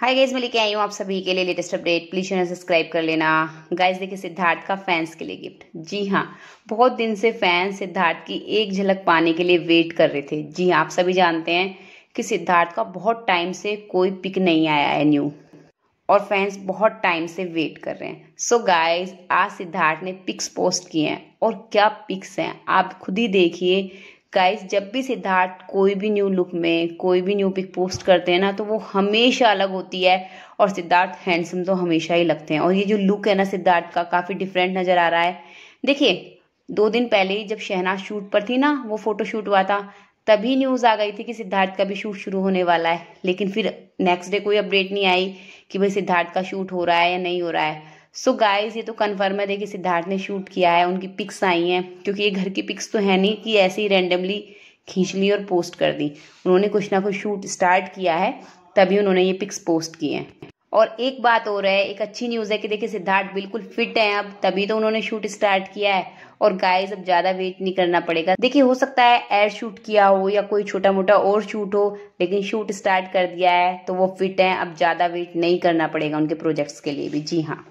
hi guys मैं लेके आई हूँ आप सभी के लिए latest update please channel subscribe कर लेना गाइज देखिए सिद्धार्थ का फैंस के लिए गिफ्ट जी हाँ बहुत दिन से फैंस सिद्धार्थ की एक झलक पाने के लिए वेट कर रहे थे जी हाँ आप सभी जानते हैं कि सिद्धार्थ का बहुत टाइम से कोई पिक नहीं आया है न्यू और फैंस बहुत टाइम से वेट कर रहे हैं सो so गाइज आज सिद्धार्थ ने पिक्स पोस्ट किए हैं और क्या पिक्स हैं आप खुद ही देखिए गाइस जब भी सिद्धार्थ कोई भी न्यू लुक में कोई भी न्यू पिक पोस्ट करते हैं ना तो वो हमेशा अलग होती है और सिद्धार्थ हैंडसम तो हमेशा ही लगते हैं और ये जो लुक है ना सिद्धार्थ का काफ़ी डिफरेंट नज़र आ रहा है देखिए दो दिन पहले ही जब शहनाज शूट पर थी ना वो फोटो शूट हुआ था तभी न्यूज़ आ गई थी कि सिद्धार्थ का भी शूट शुरू होने वाला है लेकिन फिर नेक्स्ट डे कोई अपडेट नहीं आई कि भाई सिद्धार्थ का शूट हो रहा है या नहीं हो रहा है सो so गाइस ये तो कन्फर्म है देखिए सिद्धार्थ ने शूट किया है उनकी पिक्स आई हैं क्योंकि ये घर की पिक्स तो है नहीं कि ऐसे ही रेंडमली खींच ली और पोस्ट कर दी उन्होंने कुछ ना कुछ शूट स्टार्ट किया है तभी उन्होंने ये पिक्स पोस्ट किए हैं और एक बात और है एक अच्छी न्यूज़ है कि देखिए सिद्धार्थ बिल्कुल फिट हैं अब तभी तो उन्होंने शूट स्टार्ट किया है और गाइस अब ज़्यादा वेट नहीं करना पड़ेगा देखिए हो सकता है एयर शूट किया हो या कोई छोटा मोटा और शूट हो लेकिन शूट स्टार्ट कर दिया है तो वो फिट हैं अब ज़्यादा वेट नहीं करना पड़ेगा उनके प्रोजेक्ट्स के लिए भी जी हाँ